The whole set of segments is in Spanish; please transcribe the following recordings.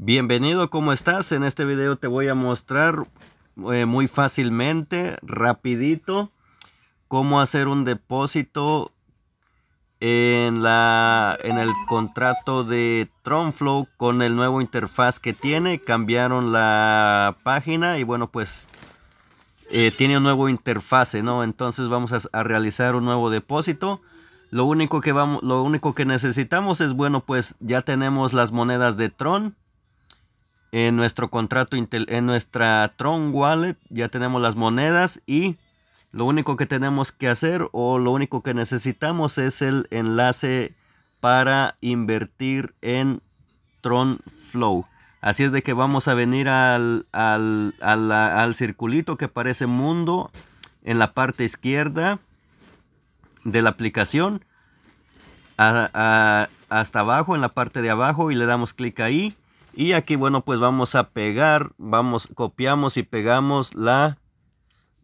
Bienvenido, ¿cómo estás? En este video te voy a mostrar eh, muy fácilmente, rapidito, cómo hacer un depósito en, la, en el contrato de Tronflow con el nuevo interfaz que tiene. Cambiaron la página y bueno, pues eh, tiene un nuevo interfase, ¿no? Entonces vamos a, realizar un nuevo depósito. Lo único, que vamos, lo único que necesitamos es, bueno, pues ya tenemos las monedas de Tron en nuestro contrato, en nuestra Tron Wallet ya tenemos las monedas y lo único que tenemos que hacer o lo único que necesitamos es el enlace para invertir en Tron Flow. Así es de que vamos a venir al, al, al, al circulito que parece mundo en la parte izquierda de la aplicación. hasta abajo, en la parte de abajo y le damos clic ahí. Y aquí, bueno, pues vamos a pegar, vamos, copiamos y pegamos la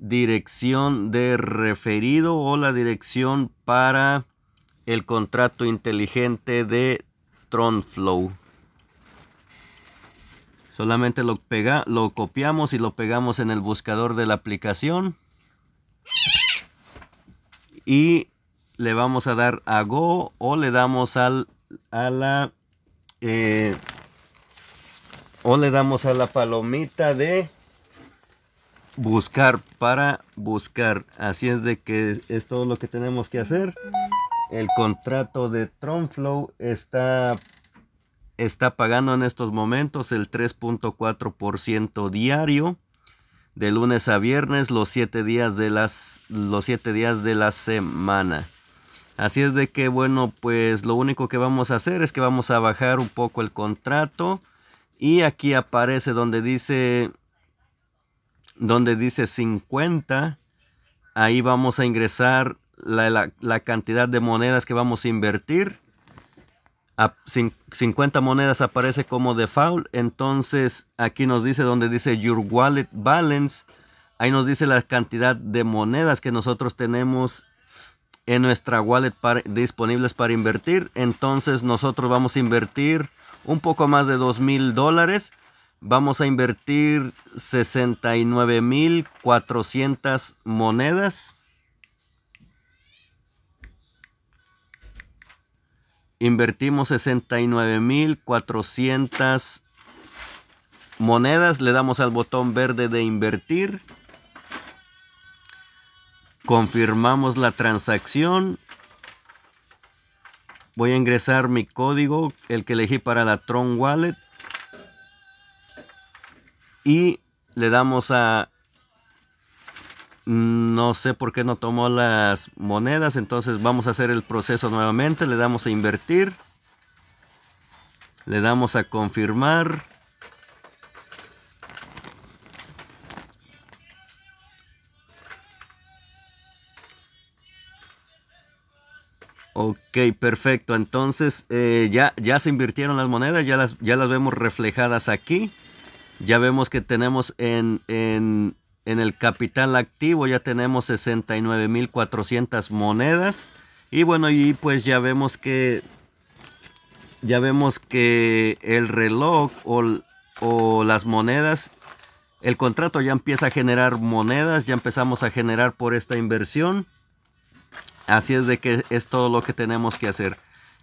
dirección de referido o la dirección para el contrato inteligente de TronFlow. Solamente lo, pega, lo copiamos y lo pegamos en el buscador de la aplicación. Y le vamos a dar a Go o le damos al, a la... Eh, o le damos a la palomita de buscar para buscar. Así es de que es todo lo que tenemos que hacer. El contrato de Tronflow está, está pagando en estos momentos el 3.4% diario. De lunes a viernes, los 7 días, de las, los siete días de la semana. Así es de que, bueno, pues lo único que vamos a hacer es que vamos a bajar un poco el contrato. Y aquí aparece donde dice, donde dice 50. Ahí vamos a ingresar la, cantidad de monedas que vamos a invertir. A 50 monedas aparece como default. Entonces aquí nos dice donde dice Your Wallet Balance. Ahí nos dice la cantidad de monedas que nosotros tenemos en nuestra wallet disponibles para invertir. Entonces nosotros vamos a invertir un poco más de 2 mil dólares. Vamos a invertir 69.400 monedas. Invertimos 69.400 monedas. Le damos al botón verde de invertir. Confirmamos la transacción. Voy a ingresar mi código, el que elegí para la Tron Wallet. Y le damos a... No sé por qué no tomó las monedas, entonces vamos a hacer el proceso nuevamente. Le damos a invertir. Le damos a confirmar. Ok, perfecto. Entonces eh, ya, ya se invirtieron las monedas, ya las, ya las vemos reflejadas aquí. Ya vemos que tenemos en, en, el capital activo, ya tenemos 69.400 monedas. Y bueno, y pues ya vemos que ya vemos que el reloj o, o, las monedas, el contrato ya empieza a generar monedas, ya empezamos a generar por esta inversión. Así es de que es todo lo que tenemos que hacer.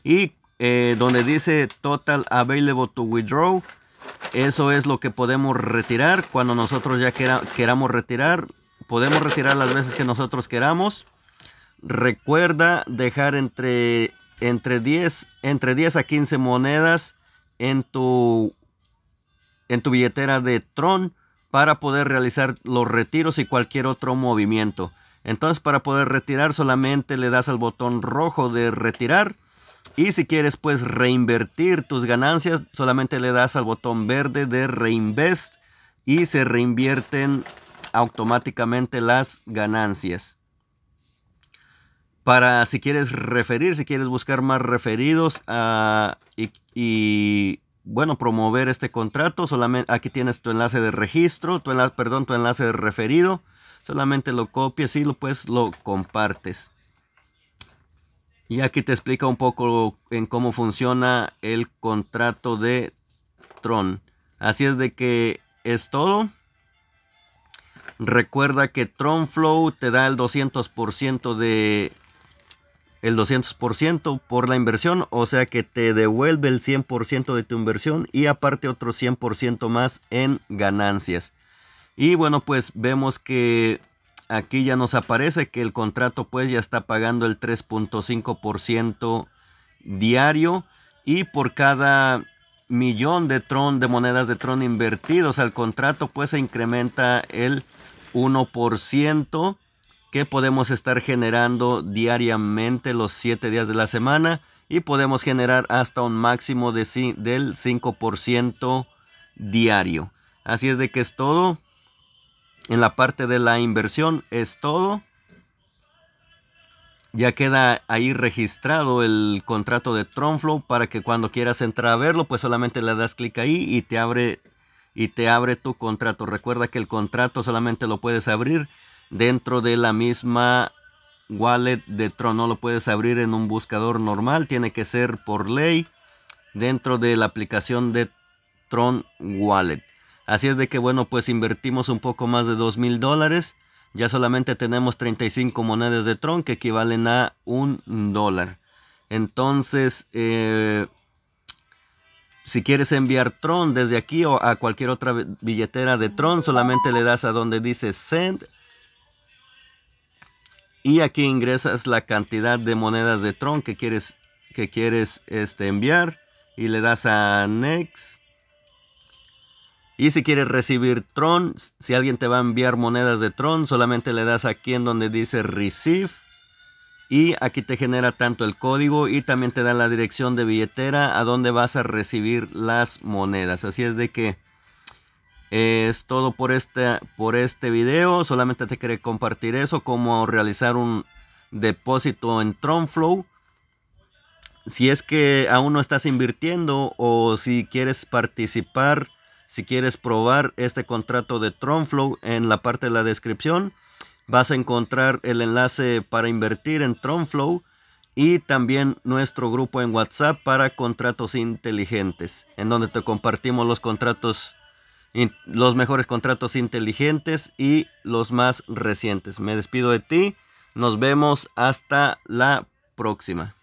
Y eh, donde dice Total Available to Withdraw, eso es lo que podemos retirar cuando nosotros ya queramos retirar. Podemos retirar las veces que nosotros queramos. Recuerda dejar entre, entre, 10, entre a 15 monedas en tu, en tu billetera de Tron para poder realizar los retiros y cualquier otro movimiento. Entonces para poder retirar solamente le das al botón rojo de retirar. Y si quieres pues reinvertir tus ganancias, solamente le das al botón verde de reinvest y se reinvierten automáticamente las ganancias. Para si quieres referir, si quieres buscar más referidos ah, y, bueno, promover este contrato, solamente aquí tienes tu enlace de registro, tu perdón, tu enlace de referido Solamente lo copias y lo, pues, lo compartes. Y aquí te explica un poco en cómo funciona el contrato de Tron. Así es de que es todo. Recuerda que TronFlow te da el 200% de el 200% por la inversión, o sea que te devuelve el 100% de tu inversión y aparte otro 100% más en ganancias. Y bueno, pues vemos que aquí ya nos aparece que el contrato pues ya está pagando el 3.5% diario y por cada millón de Tron de monedas de Tron invertidos al contrato pues se incrementa el 1% que podemos estar generando diariamente los 7 días de la semana y podemos generar hasta un máximo de, del 5% diario. Así es de que es todo. En la parte de la inversión es todo. Ya queda ahí registrado el contrato de Tronflow para que cuando quieras entrar a verlo, pues solamente le das clic ahí y te abre y te abre tu contrato. Recuerda que el contrato solamente lo puedes abrir dentro de la misma wallet de Tron. No lo puedes abrir en un buscador normal. Tiene que ser por ley dentro de la aplicación de Tron Wallet. Así es de que bueno, pues invertimos un poco más de dos mil dólares. Ya solamente tenemos 35 monedas de Tron que equivalen a un dólar. Entonces, eh, si quieres enviar Tron desde aquí o a cualquier otra billetera de Tron, solamente le das a donde dice Send. Y aquí ingresas la cantidad de monedas de Tron que quieres, que quieres este, enviar. Y le das a Next. Y si quieres recibir Tron, si alguien te va a enviar monedas de Tron, solamente le das aquí en donde dice Receive. Y aquí te genera tanto el código y también te da la dirección de billetera a donde vas a recibir las monedas. Así es de que eh, es todo por este, por este video. Solamente te quería compartir eso, cómo realizar un depósito en Tronflow. Si es que aún no estás invirtiendo o si quieres participar si quieres probar este contrato de Tronflow en la parte de la descripción, vas a encontrar el enlace para invertir en Tronflow y también nuestro grupo en WhatsApp para contratos inteligentes, en donde te compartimos los contratos los mejores contratos inteligentes y los más recientes. Me despido de ti. Nos vemos hasta la próxima.